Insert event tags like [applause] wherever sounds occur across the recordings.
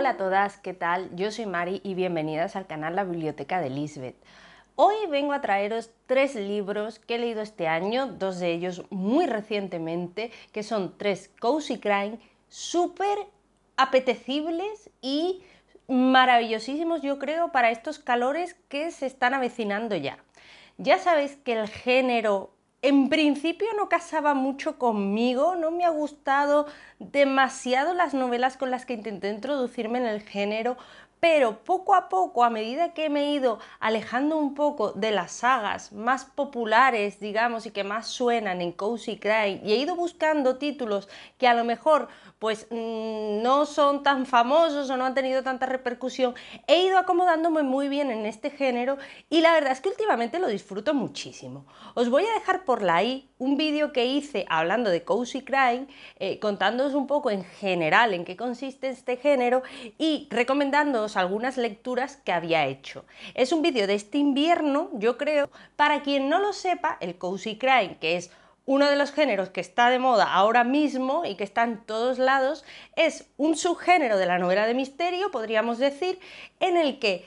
Hola a todas, ¿qué tal? Yo soy Mari y bienvenidas al canal La Biblioteca de Lisbeth. Hoy vengo a traeros tres libros que he leído este año, dos de ellos muy recientemente, que son tres Cozy Crime, súper apetecibles y maravillosísimos, yo creo, para estos calores que se están avecinando ya. Ya sabéis que el género en principio no casaba mucho conmigo, no me ha gustado demasiado las novelas con las que intenté introducirme en el género, pero poco a poco, a medida que me he ido alejando un poco de las sagas más populares, digamos, y que más suenan en Cozy Cry, y he ido buscando títulos que a lo mejor pues mm, no son tan famosos o no han tenido tanta repercusión, he ido acomodándome muy bien en este género y la verdad es que últimamente lo disfruto muchísimo. Os voy a dejar por la un vídeo que hice hablando de Cozy Crime, eh, contándoos un poco en general en qué consiste este género y recomendándoos algunas lecturas que había hecho. Es un vídeo de este invierno, yo creo, para quien no lo sepa, el Cozy Crime, que es uno de los géneros que está de moda ahora mismo y que está en todos lados, es un subgénero de la novela de misterio, podríamos decir, en el que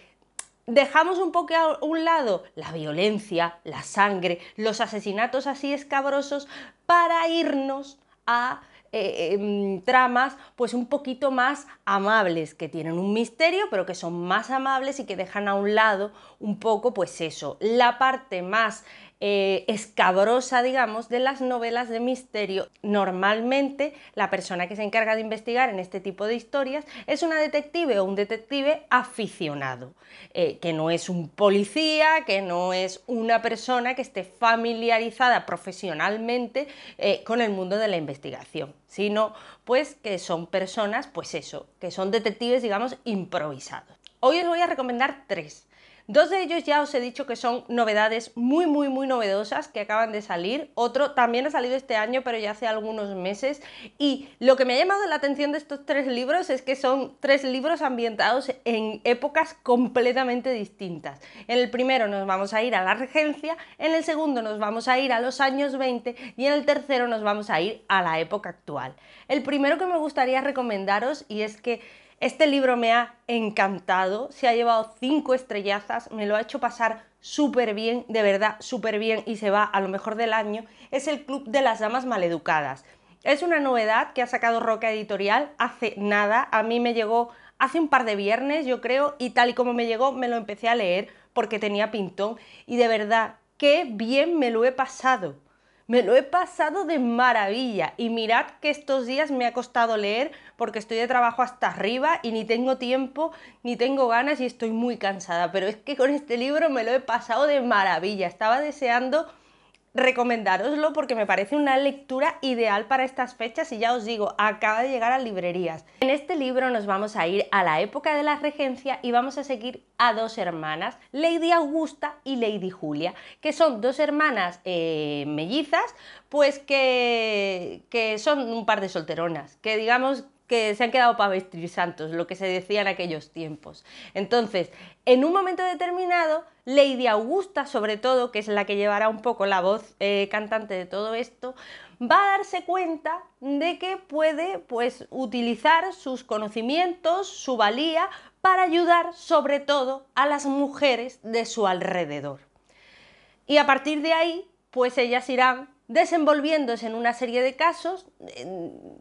dejamos un poco a un lado la violencia, la sangre, los asesinatos así escabrosos para irnos a eh, em, tramas pues un poquito más amables, que tienen un misterio pero que son más amables y que dejan a un lado un poco pues eso, la parte más eh, escabrosa, digamos, de las novelas de misterio. Normalmente la persona que se encarga de investigar en este tipo de historias es una detective o un detective aficionado, eh, que no es un policía, que no es una persona que esté familiarizada profesionalmente eh, con el mundo de la investigación, sino pues que son personas, pues eso, que son detectives, digamos, improvisados. Hoy os voy a recomendar tres. Dos de ellos ya os he dicho que son novedades muy, muy, muy novedosas que acaban de salir. Otro también ha salido este año, pero ya hace algunos meses. Y lo que me ha llamado la atención de estos tres libros es que son tres libros ambientados en épocas completamente distintas. En el primero nos vamos a ir a la regencia, en el segundo nos vamos a ir a los años 20 y en el tercero nos vamos a ir a la época actual. El primero que me gustaría recomendaros y es que este libro me ha encantado, se ha llevado cinco estrellazas, me lo ha hecho pasar súper bien, de verdad, súper bien y se va a lo mejor del año. Es el Club de las Damas Maleducadas. Es una novedad que ha sacado Roca Editorial hace nada, a mí me llegó hace un par de viernes, yo creo, y tal y como me llegó me lo empecé a leer porque tenía pintón y de verdad, qué bien me lo he pasado. Me lo he pasado de maravilla y mirad que estos días me ha costado leer porque estoy de trabajo hasta arriba y ni tengo tiempo, ni tengo ganas y estoy muy cansada, pero es que con este libro me lo he pasado de maravilla, estaba deseando recomendároslo porque me parece una lectura ideal para estas fechas y ya os digo, acaba de llegar a librerías. En este libro nos vamos a ir a la época de la regencia y vamos a seguir a dos hermanas, Lady Augusta y Lady Julia, que son dos hermanas eh, mellizas, pues que, que son un par de solteronas, que digamos que se han quedado para vestir santos, lo que se decía en aquellos tiempos. Entonces, en un momento determinado, Lady Augusta, sobre todo, que es la que llevará un poco la voz eh, cantante de todo esto, va a darse cuenta de que puede pues, utilizar sus conocimientos, su valía, para ayudar sobre todo a las mujeres de su alrededor. Y a partir de ahí, pues ellas irán desenvolviéndose en una serie de casos.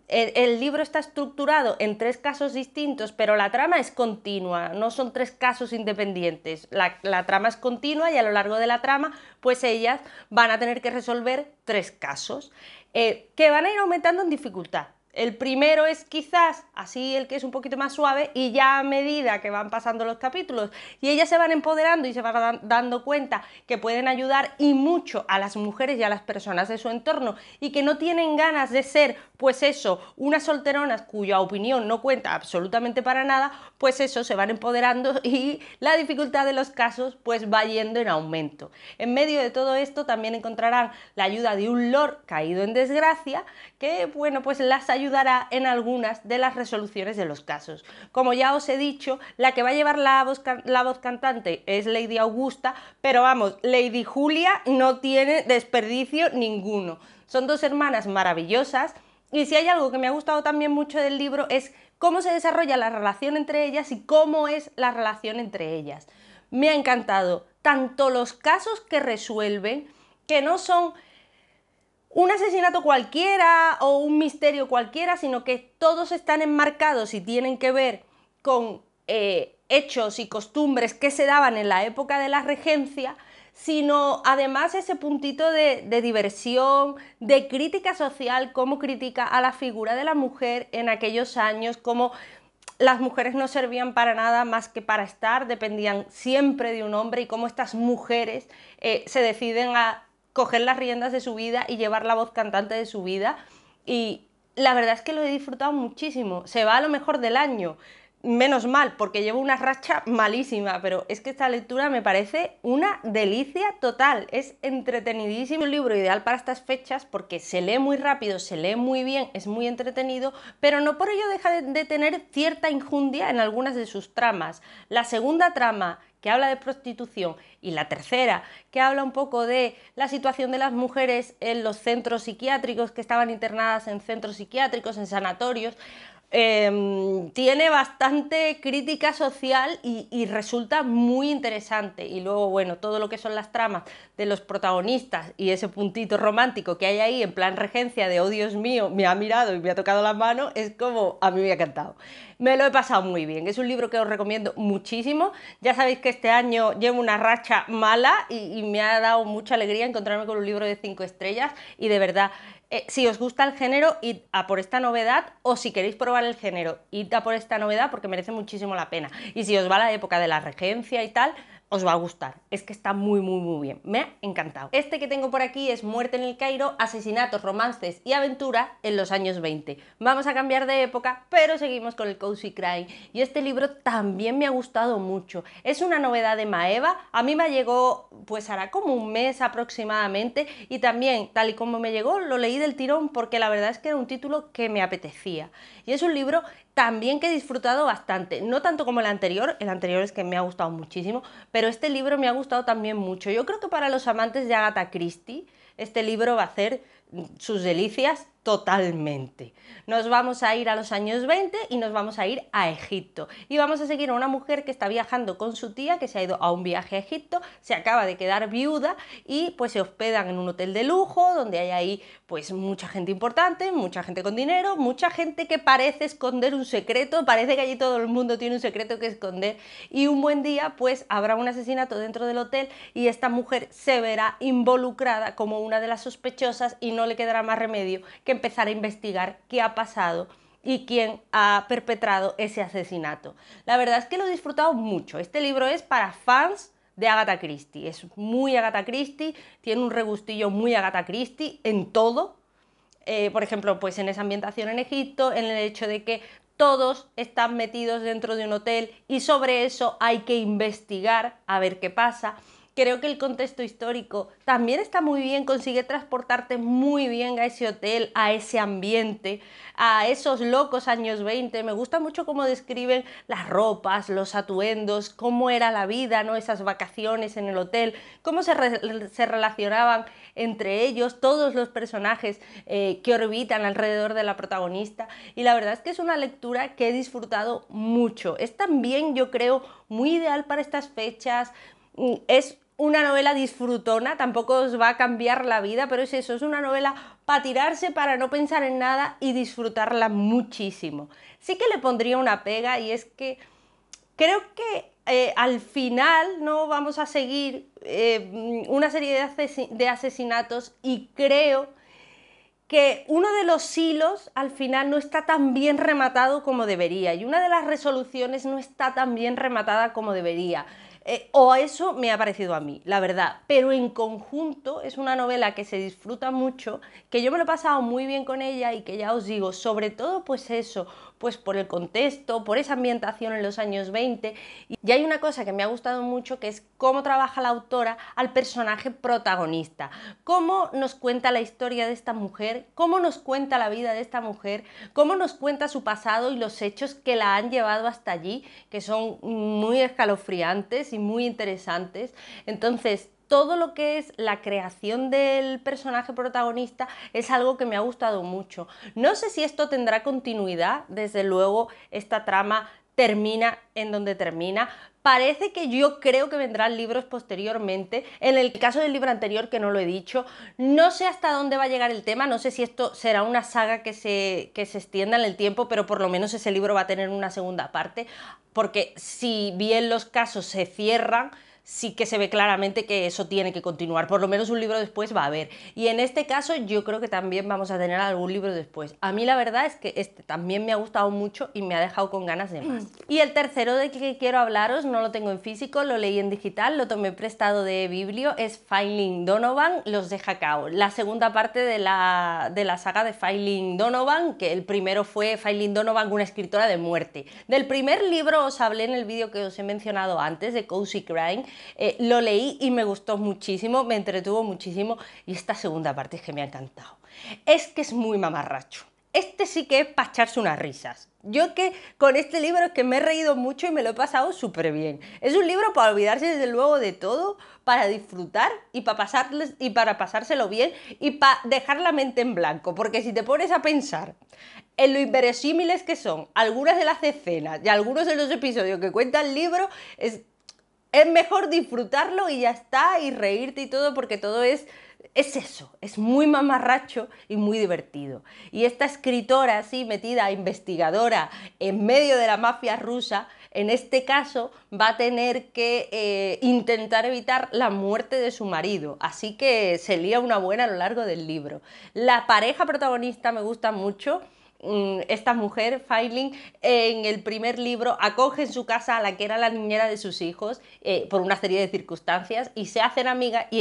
El, libro está estructurado en tres casos distintos, pero la trama es continua, no son tres casos independientes. La, trama es continua y a lo largo de la trama, pues ellas van a tener que resolver tres casos eh, que van a ir aumentando en dificultad. El primero es quizás así el que es un poquito más suave y ya a medida que van pasando los capítulos y ellas se van empoderando y se van dando cuenta que pueden ayudar y mucho a las mujeres y a las personas de su entorno y que no tienen ganas de ser pues eso, unas solteronas cuya opinión no cuenta absolutamente para nada, pues eso se van empoderando [laughs] y la dificultad de los casos pues va yendo en aumento. En medio de todo esto también encontrarán la ayuda de un lord caído en desgracia que bueno pues las ayuda ayudará en algunas de las resoluciones de los casos. Como ya os he dicho, la que va a llevar la voz, la voz cantante es Lady Augusta, pero vamos, Lady Julia no tiene desperdicio ninguno. Son dos hermanas maravillosas. Y si hay algo que me ha gustado también mucho del libro es cómo se desarrolla la relación entre ellas y cómo es la relación entre ellas. Me ha encantado tanto los casos que resuelven, que no son un asesinato cualquiera o un misterio cualquiera, sino que todos están enmarcados y tienen que ver con eh, hechos y costumbres que se daban en la época de la regencia, sino además ese puntito de, diversión, de crítica social, como crítica a la figura de la mujer en aquellos años, como las mujeres no servían para nada más que para estar, dependían siempre de un hombre y cómo estas mujeres eh, se deciden a coger las riendas de su vida y llevar la voz cantante de su vida. Y la verdad es que lo he disfrutado muchísimo. Se va a lo mejor del año. Menos mal, porque llevo una racha malísima, pero es que esta lectura me parece una delicia total. Es entretenidísimo. Un libro ideal para estas fechas porque se lee muy rápido, se lee muy bien, es muy entretenido, pero no por ello deja de tener cierta injundia en algunas de sus tramas. La segunda trama que habla de prostitución y la tercera que habla un poco de la situación de las mujeres en los centros psiquiátricos que estaban internadas en centros psiquiátricos, en sanatorios. Em, tiene bastante crítica social y, resulta muy interesante. Y luego, bueno, todo lo que son las tramas de los protagonistas y ese puntito romántico que hay ahí en plan regencia de, oh Dios mío, me ha mirado y me ha tocado la mano, es como a mí me ha encantado. Me lo he pasado muy bien. Es un libro que os recomiendo muchísimo. Ya sabéis que este año llevo una racha mala y, me ha dado mucha alegría encontrarme con un libro de cinco estrellas y de verdad eh, si os gusta el género, id a por esta novedad o si queréis probar el género, id a por esta novedad porque merece muchísimo la pena. Y si os va la época de la regencia y tal, os va a gustar. Es que está muy, muy, muy bien. Me ha encantado. Este que tengo por aquí es Muerte en el Cairo, asesinatos, romances y aventura en los años 20. Vamos a cambiar de época, pero seguimos con el Cozy Crime. Y este libro también me ha gustado mucho. Es una novedad de Maeva. A mí me llegó, pues hará como un mes aproximadamente. Y también, tal y como me llegó, lo leí del tirón porque la verdad es que era un título que me apetecía. Y es un libro también que he disfrutado bastante. No tanto como el anterior. El anterior es que me ha gustado muchísimo. Pero pero este libro me ha gustado también mucho. Yo creo que para los amantes de Agatha Christie, este libro va a hacer sus delicias totalmente. Nos vamos a ir a los años 20 y nos vamos a ir a Egipto. Y vamos a seguir a una mujer que está viajando con su tía, que se ha ido a un viaje a Egipto, se acaba de quedar viuda y pues se hospedan en un hotel de lujo donde hay ahí pues mucha gente importante, mucha gente con dinero, mucha gente que parece esconder un secreto, parece que allí todo el mundo tiene un secreto que esconder y un buen día pues habrá un asesinato dentro del hotel y esta mujer se verá involucrada como una de las sospechosas y no le quedará más remedio que empezar a investigar qué ha pasado y quién ha perpetrado ese asesinato. La verdad es que lo he disfrutado mucho. Este libro es para fans de Agatha Christie. Es muy Agatha Christie, tiene un regustillo muy Agatha Christie en todo. Eh, por ejemplo, pues en esa ambientación en Egipto, en el hecho de que todos están metidos dentro de un hotel y sobre eso hay que investigar a ver qué pasa creo que el contexto histórico también está muy bien, consigue transportarte muy bien a ese hotel, a ese ambiente, a esos locos años 20. Me gusta mucho cómo describen las ropas, los atuendos, cómo era la vida, ¿no? esas vacaciones en el hotel, cómo se, relacionaban entre ellos todos los personajes eh, que orbitan alrededor de la protagonista. Y la verdad es que es una lectura que he disfrutado mucho. Es también, yo creo, muy ideal para estas fechas. Mm, es una novela disfrutona, tampoco os va a cambiar la vida, pero es eso, es una novela para tirarse, para no pensar en nada y disfrutarla muchísimo. Sí que le pondría una pega y es que creo que eh, al final no vamos a seguir eh, una serie de, de asesinatos y creo que uno de los hilos al final no está tan bien rematado como debería y una de las resoluciones no está tan bien rematada como debería. Eh, o eso me ha parecido a mí, la verdad. Pero en conjunto es una novela que se disfruta mucho, que yo me lo he pasado muy bien con ella y que ya os digo, sobre todo pues eso, pues por el contexto, por esa ambientación en los años 20. Y hay una cosa que me ha gustado mucho que es cómo trabaja la autora al personaje protagonista, cómo nos cuenta la historia de esta mujer, cómo nos cuenta la vida de esta mujer, cómo nos cuenta su pasado y los hechos que la han llevado hasta allí, que son muy escalofriantes y muy interesantes. Entonces, todo lo que es la creación del personaje protagonista es algo que me ha gustado mucho. No sé si esto tendrá continuidad, desde luego esta trama termina en donde termina. Parece que yo creo que vendrán libros posteriormente. En el caso del libro anterior, que no lo he dicho, no sé hasta dónde va a llegar el tema, no sé si esto será una saga que se, que se extienda en el tiempo, pero por lo menos ese libro va a tener una segunda parte, porque si bien los casos se cierran, sí que se ve claramente que eso tiene que continuar. Por lo menos un libro después va a haber. Y en este caso yo creo que también vamos a tener algún libro después. A mí la verdad es que este también me ha gustado mucho y me ha dejado con ganas de más. Mm. Y el tercero de que quiero hablaros no lo tengo en físico, lo leí en digital, lo tomé prestado de Biblio, es filing Donovan, Los de Jacao. La segunda parte de la, de la saga de filing Donovan, que el primero fue filing Donovan, una escritora de muerte. Del primer libro os hablé en el vídeo que os he mencionado antes, de Cozy Crime, eh, lo leí y me gustó muchísimo, me entretuvo muchísimo y esta segunda parte es que me ha encantado. Es que es muy mamarracho. Este sí que es para echarse unas risas. Yo que con este libro es que me he reído mucho y me lo he pasado súper bien. Es un libro para olvidarse desde luego de todo, para disfrutar y para, y para pasárselo bien y para dejar la mente en blanco. Porque si te pones a pensar en lo inverosímiles que son algunas de las escenas y algunos de los episodios que cuenta el libro, es es mejor disfrutarlo y ya está, y reírte y todo, porque todo es, es eso, es muy mamarracho y muy divertido. Y esta escritora así metida, investigadora, en medio de la mafia rusa, en este caso va a tener que eh, intentar evitar la muerte de su marido, así que se lía una buena a lo largo del libro. La pareja protagonista me gusta mucho. Mm, esta mujer, Failing, en el primer libro acoge en su casa a la que era la niñera de sus hijos eh, por una serie de circunstancias y se hacen amigas y,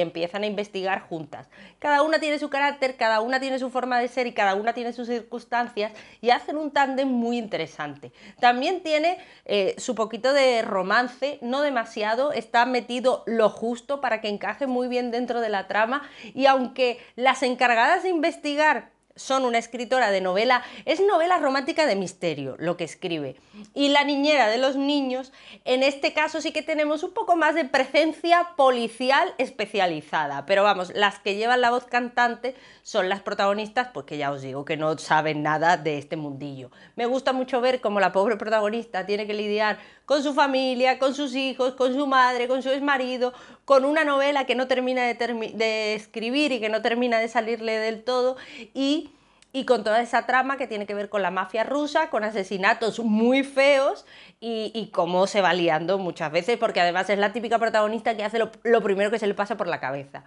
empiezan a investigar juntas. Cada una tiene su carácter, cada una tiene su forma de ser y cada una tiene sus circunstancias y hacen un tándem muy interesante. También tiene eh, su poquito de romance, no demasiado, está metido lo justo para que encaje muy bien dentro de la trama y aunque las encargadas de investigar son una escritora de novela, es novela romántica de misterio lo que escribe. Y la niñera de los niños, en este caso sí que tenemos un poco más de presencia policial especializada, pero vamos, las que llevan la voz cantante son las protagonistas, pues que ya os digo que no saben nada de este mundillo. Me gusta mucho ver cómo la pobre protagonista tiene que lidiar con su familia, con sus hijos, con su madre, con su exmarido, con una novela que no termina de, escribir y que no termina de salirle del todo y con toda esa trama que tiene que ver con la mafia rusa, con asesinatos muy feos y, cómo se va liando muchas veces, porque además es la típica protagonista que hace lo, primero que se le pasa por la cabeza.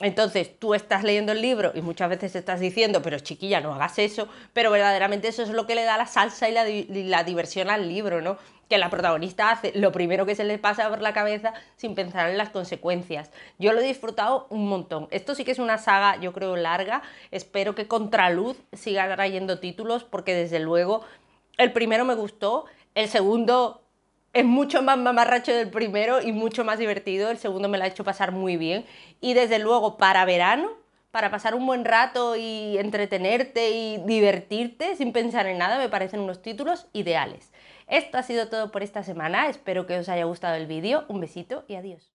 Entonces tú estás leyendo el libro y muchas veces estás diciendo, pero chiquilla, no hagas eso, pero verdaderamente eso es lo que le da la salsa y la, y la diversión al libro, ¿no? que la protagonista hace lo primero que se le pasa por la cabeza sin pensar en las consecuencias. Yo lo he disfrutado un montón. Esto sí que es una saga, yo creo, larga. Espero que Contraluz siga trayendo títulos porque desde luego el primero me gustó, el segundo es mucho más mamarracho del primero y mucho más divertido, el segundo me lo ha hecho pasar muy bien y desde luego para verano para pasar un buen rato y entretenerte y divertirte sin pensar en nada, me parecen unos títulos ideales. Esto ha sido todo por esta semana, espero que os haya gustado el vídeo, un besito y adiós.